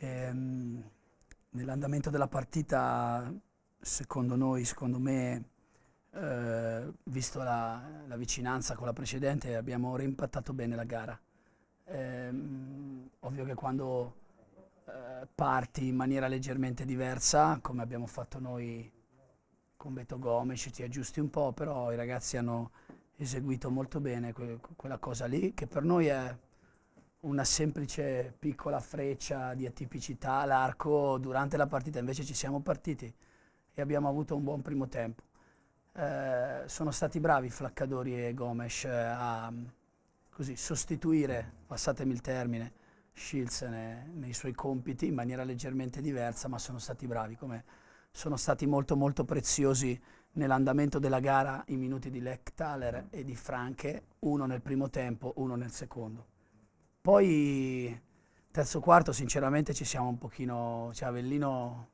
Ehm, nell'andamento della partita, secondo noi, secondo me, eh, visto la, la, vicinanza con la precedente, abbiamo rimpattato bene la gara. Ehm, ovvio che quando eh, parti in maniera leggermente diversa, come abbiamo fatto noi con Beto Gomes, ti aggiusti un po', però i ragazzi hanno eseguito molto bene que quella cosa lì, che per noi è una semplice piccola freccia di atipicità all'arco durante la partita, invece ci siamo partiti e abbiamo avuto un buon primo tempo. Eh, sono stati bravi Flaccadori e Gomes eh, a così, sostituire, passatemi il termine, Shields nei suoi compiti in maniera leggermente diversa, ma sono stati bravi, come sono stati molto molto preziosi nell'andamento della gara i minuti di Lech Thaler e di Franke, uno nel primo tempo, uno nel secondo. Poi terzo quarto sinceramente ci siamo un pochino, cioè Avellino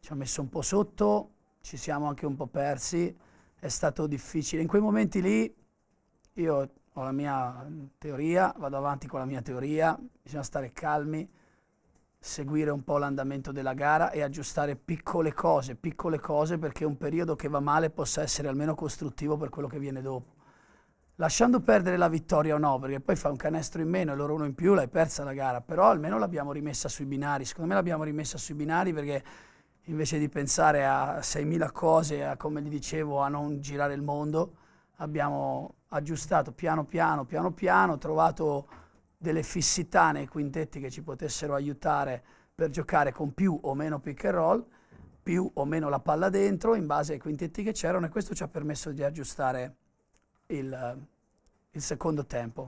ci ha messo un po' sotto, ci siamo anche un po' persi, è stato difficile. In quei momenti lì io ho la mia teoria, vado avanti con la mia teoria, bisogna stare calmi, seguire un po' l'andamento della gara e aggiustare piccole cose, piccole cose perché un periodo che va male possa essere almeno costruttivo per quello che viene dopo lasciando perdere la vittoria o no, perché poi fa un canestro in meno e loro uno in più, l'hai persa la gara, però almeno l'abbiamo rimessa sui binari, secondo me l'abbiamo rimessa sui binari perché invece di pensare a 6.000 cose, a come gli dicevo, a non girare il mondo, abbiamo aggiustato piano piano, piano piano, trovato delle fissità nei quintetti che ci potessero aiutare per giocare con più o meno pick and roll, più o meno la palla dentro in base ai quintetti che c'erano e questo ci ha permesso di aggiustare il, il secondo tempo.